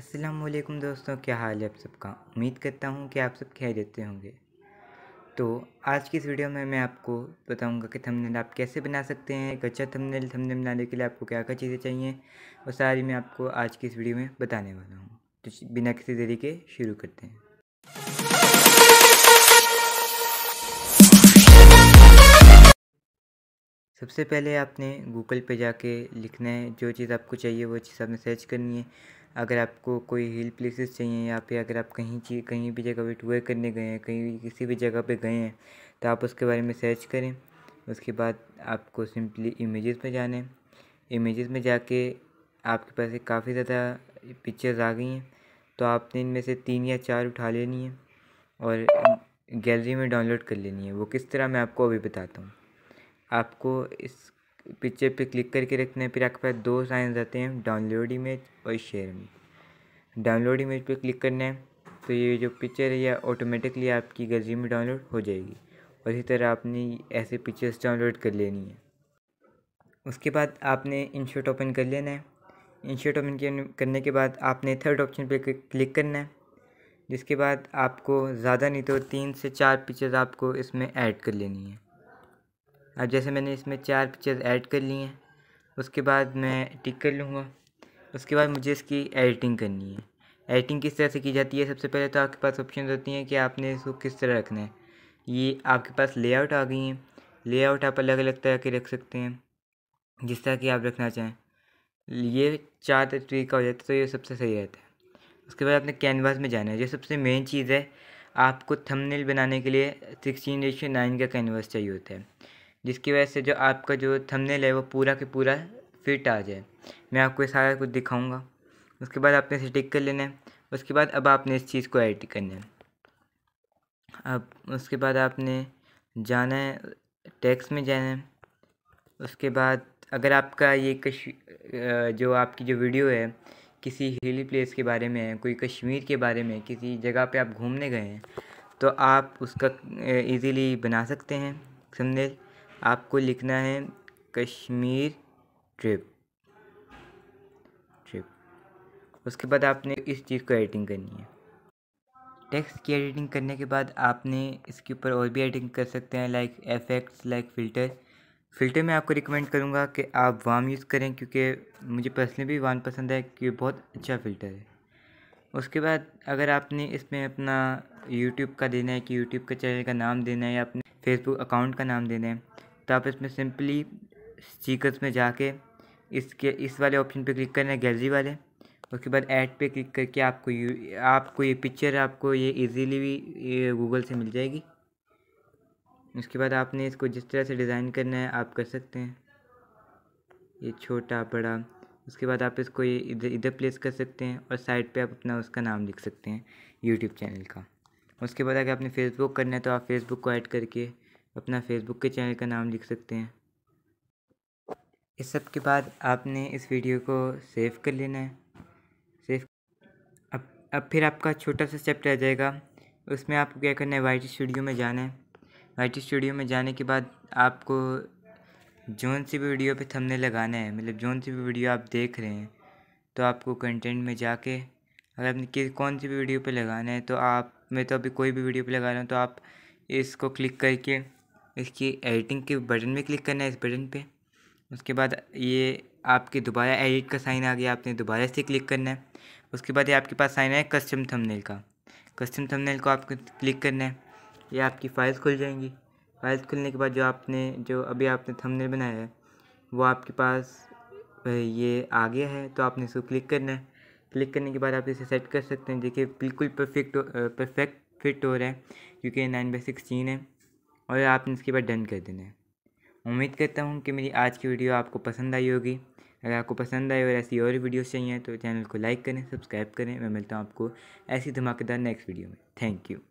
असलम दोस्तों क्या हाल है आप सबका उम्मीद करता हूँ कि आप सब खेल देते होंगे तो आज की इस वीडियो में मैं आपको बताऊंगा कि थंबनेल आप कैसे बना सकते हैं एक अच्छा थंबनेल थंबनेल बनाने के लिए आपको क्या क्या चीज़ें चाहिए और सारी मैं आपको आज की इस वीडियो में बताने वाला हूँ तो बिना किसी देरी के शुरू करते हैं सबसे पहले आपने गूगल पे जाके लिखना है जो चीज़ आपको चाहिए वो चीज़ आपने सर्च करनी है अगर आपको कोई हिल प्लेसेस चाहिए या फिर अगर आप कहीं चीज कहीं भी जगह पर टूर करने गए हैं कहीं किसी भी जगह पे गए हैं तो आप उसके बारे में सर्च करें उसके बाद आपको सिंपली इमेजेस में जाना है इमेजेस में जाके आपके पास काफ़ी ज़्यादा पिक्चर्स आ गई हैं तो आपने इनमें से तीन या चार उठा लेनी है और गैलरी में डाउनलोड कर लेनी है वो किस तरह मैं आपको अभी बताता हूँ आपको इस पिक्चर पे क्लिक करके रखना है फिर आपके पास दो साइंस आते हैं डाउनलोड इमेज और शेयर इमेज डाउनलोड इमेज पे क्लिक करना है तो ये जो पिक्चर है यह ऑटोमेटिकली आपकी गैलरी में डाउनलोड हो जाएगी और इसी तरह आपने ऐसे पिक्चर्स डाउनलोड कर लेनी है उसके बाद आपने इंशर्ट ओपन कर लेना है इंशर्ट ओपन करने के बाद आपने थर्ड ऑप्शन पर क्लिक करना है जिसके बाद आपको ज़्यादा नहीं तो तीन से चार पिक्चर्स आपको इसमें ऐड कर लेनी है अब जैसे मैंने इसमें चार पिक्चर ऐड कर ली हैं उसके बाद मैं टिक कर लूँगा उसके बाद मुझे इसकी एडिटिंग करनी है एडिटिंग किस तरह से की जाती है सबसे पहले तो आपके पास ऑप्शन होती हैं कि आपने इसको किस तरह रखना है ये आपके पास लेआउट आ गई हैं लेआउट आप अलग अलग तरह के रख सकते हैं जिस तरह की आप रखना चाहें ये चार तरीका का हो जाता है तो ये सबसे सही रहता है उसके बाद आपने कैनवास में जाना है जो सबसे मेन चीज़ है आपको थंबनेल बनाने के लिए सिक्सटीन रेशियो नाइन का कैनवास चाहिए होता है जिसकी वजह से जो आपका जो थंबनेल है वो पूरा के पूरा फिट आ जाए मैं आपको सारा कुछ दिखाऊंगा उसके बाद आपने इसे टिक कर लेना है उसके बाद अब आपने इस चीज़ को एडिट करना है अब उसके बाद आपने जाना है टैक्स में जाना है उसके बाद अगर आपका ये कश जो आपकी जो वीडियो है किसी हिली प्लेस के बारे में है कोई कश्मीर के बारे में किसी जगह पे आप घूमने गए हैं तो आप उसका इजीली बना सकते हैं समझे आपको लिखना है कश्मीर ट्रिप ट्रिप उसके बाद आपने इस चीज़ को एडिटिंग करनी है टेक्स्ट की एडिटिंग करने के बाद आपने इसके ऊपर और भी एडिटिंग कर सकते हैं like effects like filter filter में आपको रिकमेंड करूँगा कि आप वाम यूज़ करें क्योंकि मुझे पर्सनली भी वाम पसंद है क्योंकि बहुत अच्छा फ़िल्टर है उसके बाद अगर आपने इसमें अपना यूट्यूब का देना है कि यूट्यूब के चैनल का नाम देना है या अपने फेसबुक अकाउंट का नाम देना है तो आप इसमें सिंपली सीकर्स में जाके इसके इस वाले ऑप्शन पे क्लिक करना है गैलरी वाले उसके बाद ऐड पे क्लिक करके आपको यू आपको ये पिक्चर आपको ये इजीली भी गूगल से मिल जाएगी उसके बाद आपने इसको जिस तरह से डिज़ाइन करना है आप कर सकते हैं ये छोटा बड़ा उसके बाद आप इसको ये इधर इधर प्लेस कर सकते हैं और साइड पे आप अपना उसका नाम लिख सकते हैं यूट्यूब चैनल का उसके बाद अगर आपने फेसबुक करना है तो आप फेसबुक को ऐड करके अपना फेसबुक के चैनल का नाम लिख सकते हैं इस सब के बाद आपने इस वीडियो को सेव कर लेना है सेव अब अब फिर आपका छोटा सा स्टेप आ जाएगा उसमें आपको क्या करना है वाई स्टूडियो में जाना है वाई स्टूडियो में जाने के बाद आपको जौन सी भी वीडियो पे थंबनेल लगाना है मतलब जौन सी भी वीडियो आप देख रहे हैं तो आपको कंटेंट में जाके अगर आपने किस कौन सी भी वीडियो पे लगाना है तो आप मैं तो अभी कोई भी वीडियो पे लगा रहा हूँ तो आप इसको क्लिक करके इसकी एडिटिंग के बटन में क्लिक करना है इस बटन पे उसके बाद ये आपके दोबारा एडिट का साइन आ गया आपने दोबारा से क्लिक करना है उसके बाद ये आपके पास साइन है कस्टम थंबनेल का कस्टम थंबनेल को आपको क्लिक करना है ये आपकी फाइल्स खुल जाएंगी फाइल्स खुलने के बाद जो आपने जो अभी आपने थंबनेल बनाया है वो आपके पास ये आ गया है तो आपने इसको क्लिक करना है क्लिक करने के बाद आप इसे सेट कर सकते हैं देखिए बिल्कुल परफेक्ट परफेक्ट फिट हो रहा है क्योंकि नाइन बाई सिक्सटीन है और आपने इसके बाद डन कर देना है उम्मीद करता हूँ कि मेरी आज की वीडियो आपको पसंद आई होगी अगर आपको पसंद आई और ऐसी और वीडियोस चाहिए तो चैनल को लाइक करें सब्सक्राइब करें मैं मिलता हूँ आपको ऐसी धमाकेदार नेक्स्ट वीडियो में थैंक यू